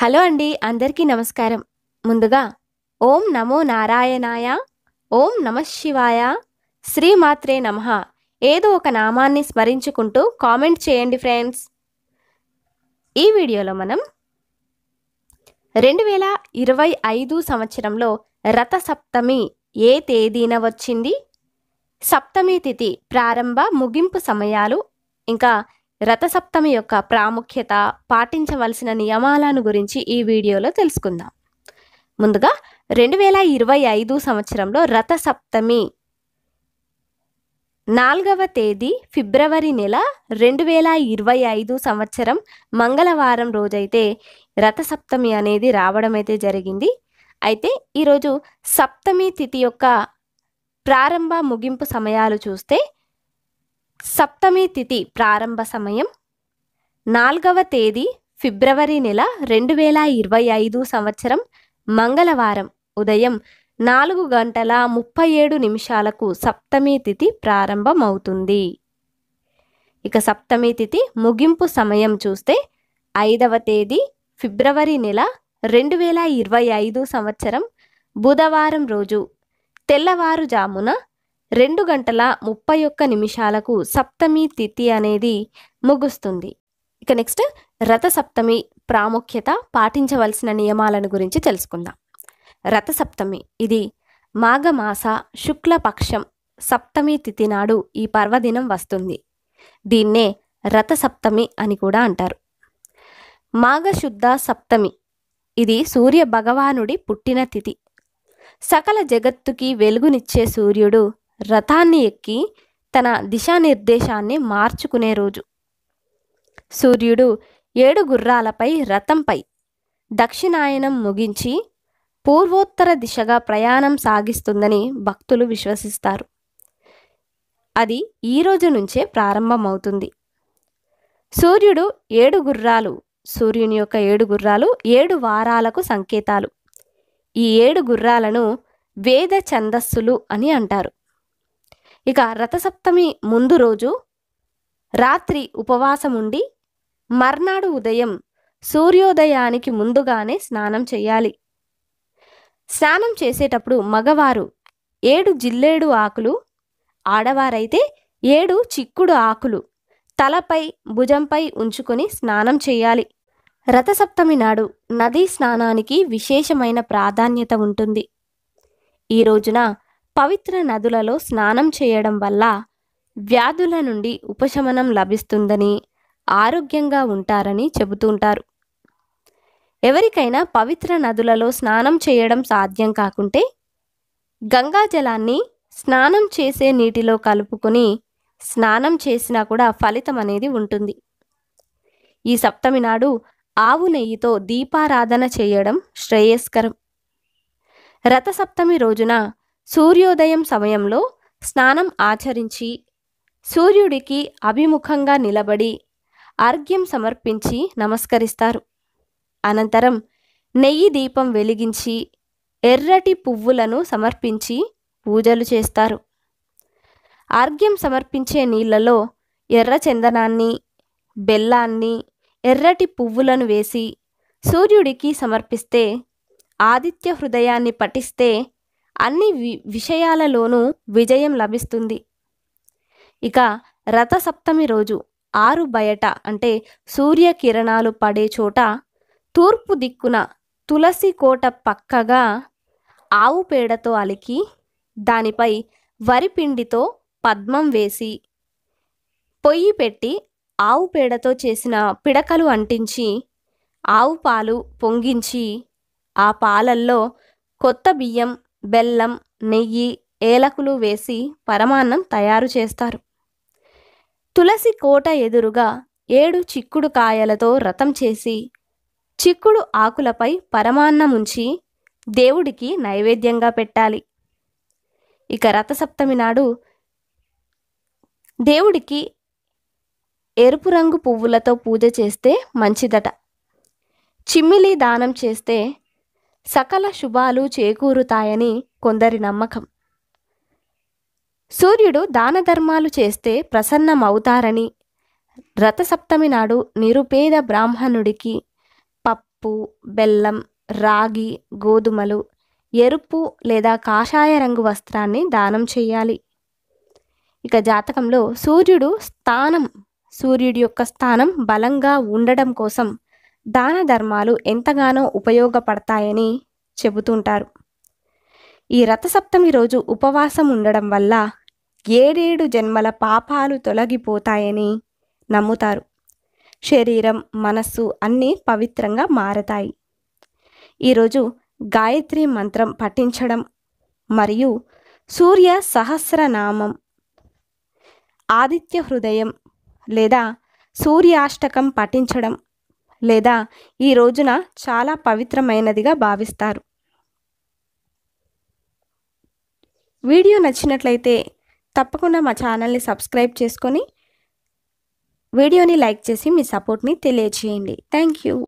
hello అండి అందరికీ నమస్కారం ముందుగా ఓం నమో నారాయణాయ ఓం నమ శివాయ శ్రీమాత్రే నమ ఏదో ఒక నామాన్ని స్మరించుకుంటూ కామెంట్ చేయండి ఫ్రెండ్స్ ఈ వీడియోలో మనం రెండు వేల ఇరవై ఐదు సంవత్సరంలో రథ సప్తమి ఏ తేదీన వచ్చింది సప్తమి తిథి ప్రారంభ ముగింపు సమయాలు ఇంకా రథసప్తమి యొక్క ప్రాముఖ్యత పాటించవలసిన నియమాలను గురించి ఈ వీడియోలో తెలుసుకుందాం ముందుగా రెండు వేల ఇరవై ఐదు సంవత్సరంలో రథసప్తమి నాలుగవ తేదీ ఫిబ్రవరి నెల రెండు వేల ఇరవై ఐదు సంవత్సరం మంగళవారం రోజైతే రథసప్తమి అనేది రావడం అయితే జరిగింది అయితే ఈరోజు సప్తమి తిథి యొక్క ప్రారంభ ముగింపు సమయాలు చూస్తే సప్తమి తిథి ప్రారంభ సమయం నాలుగవ తేదీ ఫిబ్రవరి నెల రెండు వేల ఇరవై ఐదు సంవత్సరం మంగళవారం ఉదయం నాలుగు గంటల ముప్పై ఏడు నిమిషాలకు సప్తమి తిథి ప్రారంభమవుతుంది ఇక సప్తమి తిథి ముగింపు సమయం చూస్తే ఐదవ తేదీ ఫిబ్రవరి నెల రెండు వేల ఇరవై ఐదు సంవత్సరం బుధవారం రోజు తెల్లవారుజామున రెండు గంటల ముప్పై ఒక్క నిమిషాలకు సప్తమి తిథి అనేది ముగుస్తుంది ఇక నెక్స్ట్ రథసప్తమి ప్రాముఖ్యత పాటించవలసిన నియమాలను గురించి తెలుసుకుందాం రథ సప్తమి ఇది మాఘమాస శుక్లపక్షం సప్తమి తిథి నాడు ఈ పర్వదినం వస్తుంది దీన్నే రథ సప్తమి అని కూడా అంటారు మాఘశుద్ధ సప్తమి ఇది సూర్య భగవానుడి పుట్టిన తిథి సకల జగత్తుకి వెలుగునిచ్చే సూర్యుడు రథాన్ని ఎక్కి తన దిశానిర్దేశాన్ని మార్చుకునే రోజు సూర్యుడు ఏడు గుర్రాలపై రథంపై దక్షిణాయనం ముగించి పూర్వోత్తర దిశగా ప్రయాణం సాగిస్తుందని భక్తులు విశ్వసిస్తారు అది ఈ రోజు నుంచే ప్రారంభమవుతుంది సూర్యుడు ఏడు గుర్రాలు సూర్యుని యొక్క ఏడు గుర్రాలు ఏడు వారాలకు సంకేతాలు ఈ ఏడు గుర్రాలను వేద ఛందస్సులు అని అంటారు ఇక రథసప్తమి ముందు రోజు రాత్రి ఉపవాసముండి మర్నాడు ఉదయం సూర్యోదయానికి ముందుగానే స్నానం చేయాలి స్నానం చేసేటప్పుడు మగవారు ఏడు జిల్లేడు ఆకులు ఆడవారైతే ఏడు చిక్కుడు ఆకులు తలపై భుజంపై ఉంచుకొని స్నానం చేయాలి రథసప్తమి నాడు నదీ స్నానానికి విశేషమైన ప్రాధాన్యత ఉంటుంది ఈ రోజున పవిత్ర నదులలో స్నానం చేయడం వల్ల వ్యాధుల నుండి ఉపశమనం లభిస్తుందని ఆరోగ్యంగా ఉంటారని చెబుతుంటారు ఎవరికైనా పవిత్ర నదులలో స్నానం చేయడం సాధ్యం కాకుంటే గంగా జలాన్ని స్నానం చేసే నీటిలో కలుపుకొని స్నానం చేసినా కూడా ఫలితం అనేది ఉంటుంది ఈ సప్తమి నాడు ఆవు నెయ్యితో దీపారాధన చేయడం శ్రేయస్కరం రథసప్తమి రోజున సూర్యోదయం సమయంలో స్నానం ఆచరించి సూర్యుడికి అభిముఖంగా నిలబడి అర్ఘ్యం సమర్పించి నమస్కరిస్తారు అనంతరం నెయ్యి దీపం వెలిగించి ఎర్రటి పువ్వులను సమర్పించి పూజలు చేస్తారు అర్ఘ్యం సమర్పించే నీళ్లలో ఎర్ర చందనాన్ని బెల్లాన్ని ఎర్రటి పువ్వులను వేసి సూర్యుడికి సమర్పిస్తే ఆదిత్య హృదయాన్ని పఠిస్తే అన్ని వి విషయాలలోనూ విజయం లభిస్తుంది ఇక రథసప్తమి రోజు ఆరు బయట అంటే సూర్యకిరణాలు పడే చోట తూర్పు దిక్కున తులసి కోట పక్కగా ఆవు పేడతో అలికి దానిపై వరిపిండితో పద్మం వేసి పొయ్యి పెట్టి ఆవు పేడతో చేసిన పిడకలు అంటించి ఆవు పాలు పొంగించి ఆ పాలల్లో కొత్త బియ్యం బెల్లం నెయ్యి ఏలకులు వేసి పరమాన్నం తయారు చేస్తారు తులసి కోట ఎదురుగా ఏడు చిక్కుడు కాయలతో రథం చేసి చిక్కుడు ఆకులపై పరమాన్నముంచి దేవుడికి నైవేద్యంగా పెట్టాలి ఇక రథసప్తమి నాడు దేవుడికి ఎరుపు రంగు పువ్వులతో పూజ చేస్తే మంచిదట చిమ్మిలి దానం చేస్తే సకల శుభాలు చేకూరుతాయని కొందరి నమ్మకం సూర్యుడు దాన ధర్మాలు చేస్తే ప్రసన్నమవుతారని రథసప్తమి నాడు నిరుపేద బ్రాహ్మణుడికి పప్పు బెల్లం రాగి గోధుమలు ఎరుపు లేదా కాషాయ రంగు వస్త్రాన్ని దానం చేయాలి ఇక జాతకంలో సూర్యుడు స్థానం సూర్యుడి యొక్క స్థానం బలంగా ఉండడం కోసం దాన ధర్మాలు ఎంతగానో ఉపయోగపడతాయని చెబుతుంటారు ఈ రథసప్తమి రోజు ఉపవాసం ఉండడం వల్ల ఏడేడు జన్మల పాపాలు తొలగిపోతాయని నమ్ముతారు శరీరం మనస్సు అన్నీ పవిత్రంగా మారతాయి ఈరోజు గాయత్రి మంత్రం పఠించడం మరియు సూర్య సహస్రనామం ఆదిత్య హృదయం లేదా సూర్యాష్టకం పఠించడం లేదా ఈ రోజున చాలా పవిత్రమైనదిగా భావిస్తారు వీడియో నచ్చినట్లయితే తప్పకుండా మా ఛానల్ని సబ్స్క్రైబ్ చేసుకొని వీడియోని లైక్ చేసి మీ సపోర్ట్ని తెలియచేయండి థ్యాంక్ యూ